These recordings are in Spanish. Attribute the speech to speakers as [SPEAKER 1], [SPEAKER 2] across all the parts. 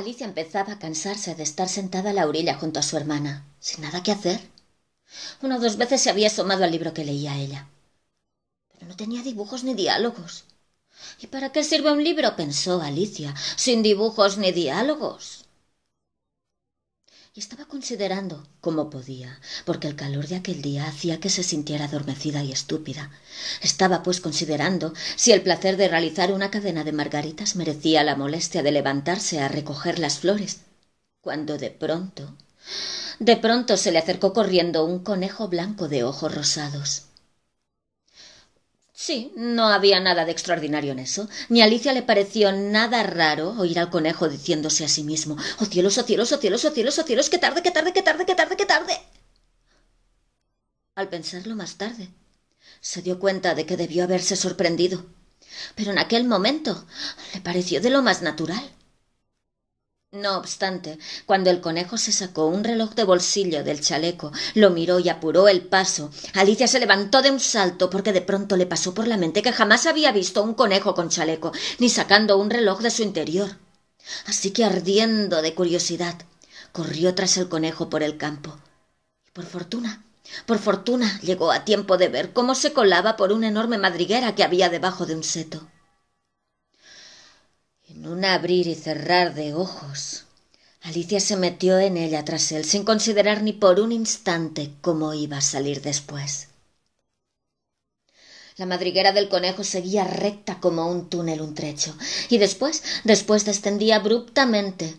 [SPEAKER 1] Alicia empezaba a cansarse de estar sentada a la orilla junto a su hermana, sin nada que hacer. Una o dos veces se había asomado al libro que leía ella. Pero no tenía dibujos ni diálogos. ¿Y para qué sirve un libro? pensó Alicia, sin dibujos ni diálogos y estaba considerando cómo podía, porque el calor de aquel día hacía que se sintiera adormecida y estúpida. Estaba pues considerando si el placer de realizar una cadena de margaritas merecía la molestia de levantarse a recoger las flores, cuando de pronto de pronto se le acercó corriendo un conejo blanco de ojos rosados. Sí, no había nada de extraordinario en eso, ni a Alicia le pareció nada raro oír al conejo diciéndose a sí mismo Oh cielos, oh cielos, oh cielos, oh cielos, oh cielos, qué tarde, qué tarde, qué tarde, qué tarde, qué tarde. Al pensarlo más tarde, se dio cuenta de que debió haberse sorprendido, pero en aquel momento le pareció de lo más natural. No obstante, cuando el conejo se sacó un reloj de bolsillo del chaleco, lo miró y apuró el paso, Alicia se levantó de un salto porque de pronto le pasó por la mente que jamás había visto un conejo con chaleco, ni sacando un reloj de su interior. Así que ardiendo de curiosidad, corrió tras el conejo por el campo. Y por fortuna, por fortuna, llegó a tiempo de ver cómo se colaba por una enorme madriguera que había debajo de un seto un abrir y cerrar de ojos, Alicia se metió en ella tras él, sin considerar ni por un instante cómo iba a salir después. La madriguera del conejo seguía recta como un túnel, un trecho, y después, después descendía abruptamente,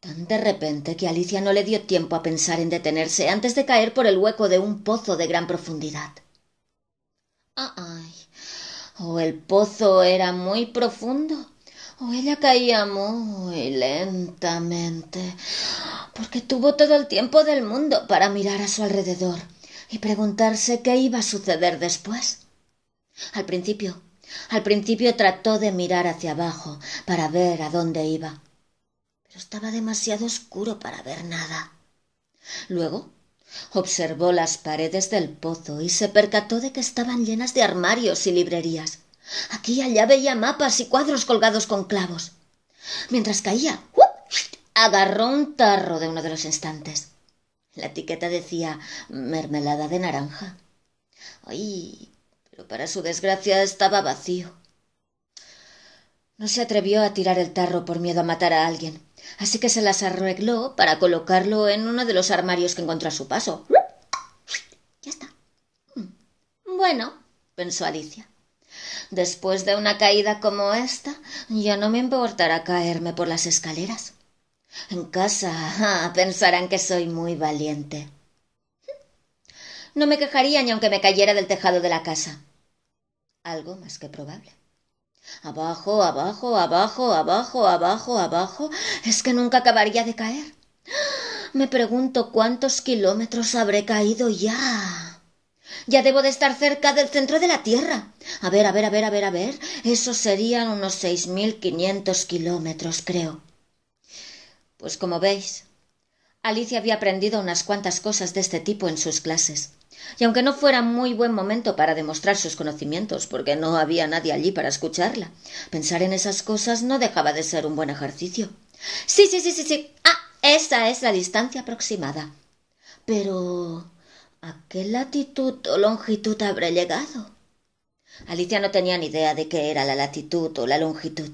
[SPEAKER 1] tan de repente que Alicia no le dio tiempo a pensar en detenerse antes de caer por el hueco de un pozo de gran profundidad. Ah, ¡Ay! oh, el pozo era muy profundo? o ella caía muy lentamente, porque tuvo todo el tiempo del mundo para mirar a su alrededor y preguntarse qué iba a suceder después. Al principio, al principio trató de mirar hacia abajo para ver a dónde iba, pero estaba demasiado oscuro para ver nada. Luego observó las paredes del pozo y se percató de que estaban llenas de armarios y librerías. Aquí y allá veía mapas y cuadros colgados con clavos. Mientras caía, agarró un tarro de uno de los instantes. La etiqueta decía mermelada de naranja. Ay, pero para su desgracia estaba vacío. No se atrevió a tirar el tarro por miedo a matar a alguien, así que se las arregló para colocarlo en uno de los armarios que encontró a su paso. Ya está. Bueno, pensó Alicia. Después de una caída como esta, ya no me importará caerme por las escaleras. En casa ah, pensarán que soy muy valiente. No me quejaría ni aunque me cayera del tejado de la casa. Algo más que probable. Abajo, abajo, abajo, abajo, abajo, abajo. Es que nunca acabaría de caer. Me pregunto cuántos kilómetros habré caído ya. Ya debo de estar cerca del centro de la Tierra. A ver, a ver, a ver, a ver, a ver. Eso serían unos seis mil quinientos kilómetros, creo. Pues como veis, Alicia había aprendido unas cuantas cosas de este tipo en sus clases. Y aunque no fuera muy buen momento para demostrar sus conocimientos, porque no había nadie allí para escucharla, pensar en esas cosas no dejaba de ser un buen ejercicio. Sí, sí, sí, sí, sí. Ah, esa es la distancia aproximada. Pero. ¿A qué latitud o longitud habré llegado? Alicia no tenía ni idea de qué era la latitud o la longitud,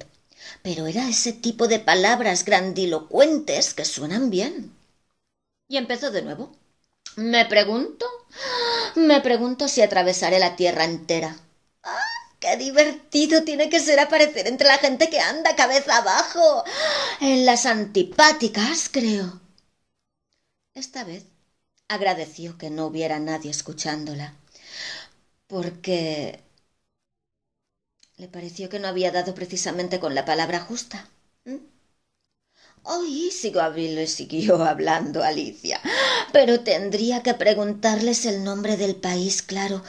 [SPEAKER 1] pero era ese tipo de palabras grandilocuentes que suenan bien. Y empezó de nuevo. Me pregunto, me pregunto si atravesaré la tierra entera. ¡Ah! ¡Qué divertido tiene que ser aparecer entre la gente que anda cabeza abajo! En las antipáticas, creo. Esta vez agradeció que no hubiera nadie escuchándola, porque le pareció que no había dado precisamente con la palabra justa. sigo Oh, y siguió hablando Alicia. Pero tendría que preguntarles el nombre del país, claro.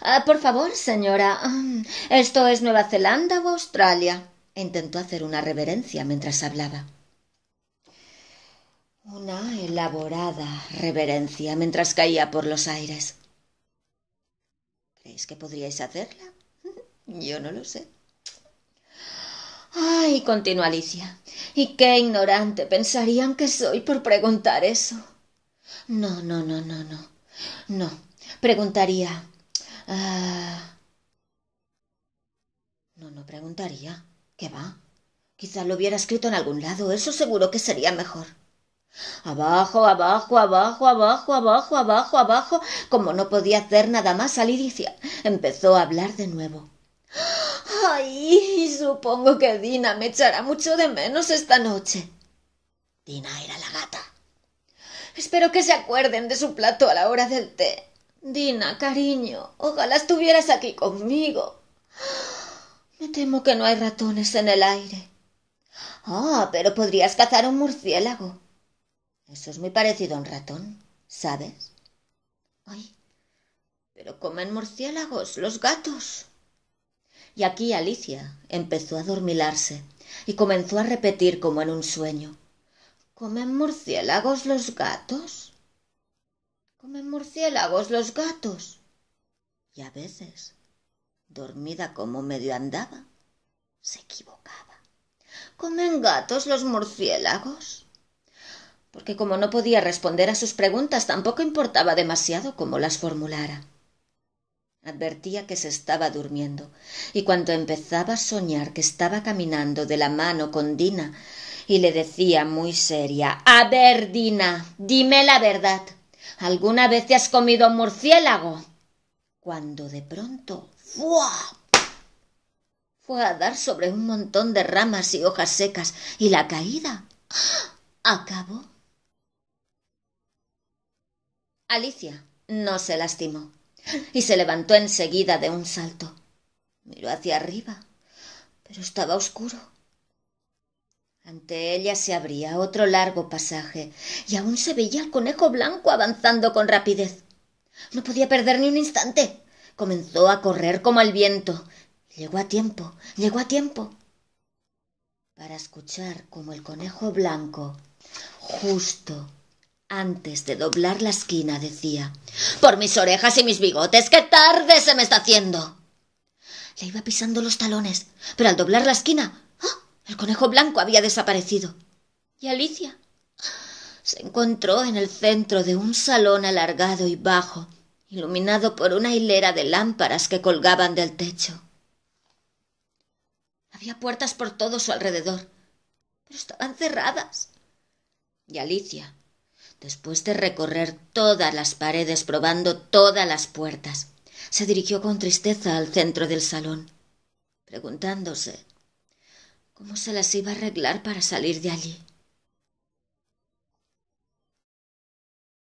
[SPEAKER 1] Ah, por favor, señora. Mm, ¿Esto es Nueva Zelanda o Australia? intentó hacer una reverencia mientras hablaba una elaborada reverencia mientras caía por los aires. ¿Creéis que podríais hacerla? Yo no lo sé. Ay, continuó Alicia. Y qué ignorante pensarían que soy por preguntar eso. No, no, no, no, no. No. Preguntaría. Ah. No, no preguntaría. ¿Qué va? Quizá lo hubiera escrito en algún lado. Eso seguro que sería mejor. Abajo, abajo, abajo, abajo, abajo, abajo, abajo. Como no podía hacer nada más, Alicia empezó a hablar de nuevo. Ay, supongo que Dina me echará mucho de menos esta noche. Dina era la gata. Espero que se acuerden de su plato a la hora del té. Dina, cariño, ojalá estuvieras aquí conmigo. Me temo que no hay ratones en el aire. Ah, pero podrías cazar un murciélago. Eso es muy parecido a un ratón, ¿sabes? Ay, pero comen murciélagos, los gatos. Y aquí Alicia empezó a dormilarse y comenzó a repetir como en un sueño. ¿Comen murciélagos los gatos? ¿Comen murciélagos los gatos? Y a veces, dormida como medio andaba, se equivocaba. ¿Comen gatos los murciélagos? porque como no podía responder a sus preguntas tampoco importaba demasiado cómo las formulara. Advertía que se estaba durmiendo, y cuando empezaba a soñar que estaba caminando de la mano con Dina, y le decía muy seria A ver, Dina, dime la verdad. ¿Alguna vez te has comido murciélago? Cuando de pronto ¡fua! fue a dar sobre un montón de ramas y hojas secas, y la caída ¡ah!, acabó Alicia no se lastimó y se levantó enseguida de un salto. Miró hacia arriba, pero estaba oscuro. Ante ella se abría otro largo pasaje y aún se veía el conejo blanco avanzando con rapidez. No podía perder ni un instante. Comenzó a correr como el viento. Llegó a tiempo, llegó a tiempo. Para escuchar como el conejo blanco, justo antes de doblar la esquina decía Por mis orejas y mis bigotes, qué tarde se me está haciendo. Le iba pisando los talones, pero al doblar la esquina ¡ah! el conejo blanco había desaparecido. Y Alicia se encontró en el centro de un salón alargado y bajo, iluminado por una hilera de lámparas que colgaban del techo. Había puertas por todo su alrededor, pero estaban cerradas. Y Alicia Después de recorrer todas las paredes probando todas las puertas, se dirigió con tristeza al centro del salón, preguntándose cómo se las iba a arreglar para salir de allí.